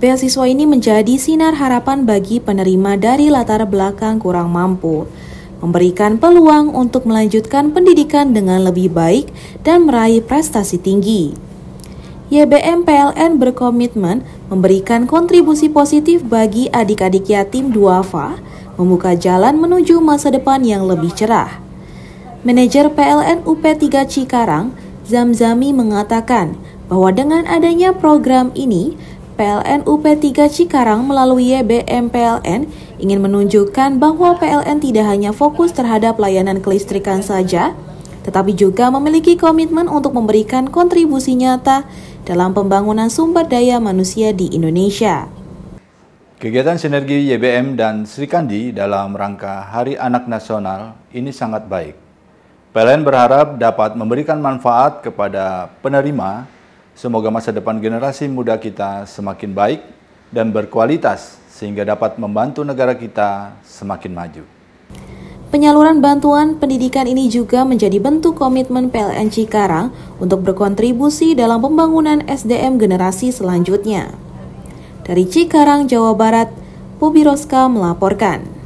Beasiswa ini menjadi sinar harapan bagi penerima dari latar belakang kurang mampu, memberikan peluang untuk melanjutkan pendidikan dengan lebih baik dan meraih prestasi tinggi. YBM PLN berkomitmen memberikan kontribusi positif bagi adik-adik yatim duafa, membuka jalan menuju masa depan yang lebih cerah. Manajer PLN UP3 Cikarang, Zamzami mengatakan bahwa dengan adanya program ini, PLN UP3 Cikarang melalui YBM PLN ingin menunjukkan bahwa PLN tidak hanya fokus terhadap layanan kelistrikan saja, tetapi juga memiliki komitmen untuk memberikan kontribusi nyata dalam pembangunan sumber daya manusia di Indonesia. Kegiatan sinergi YBM dan Sri Kandi dalam rangka Hari Anak Nasional ini sangat baik. PLN berharap dapat memberikan manfaat kepada penerima Semoga masa depan generasi muda kita semakin baik dan berkualitas sehingga dapat membantu negara kita semakin maju. Penyaluran bantuan pendidikan ini juga menjadi bentuk komitmen PLN Cikarang untuk berkontribusi dalam pembangunan SDM generasi selanjutnya. Dari Cikarang, Jawa Barat, Pubiroska melaporkan.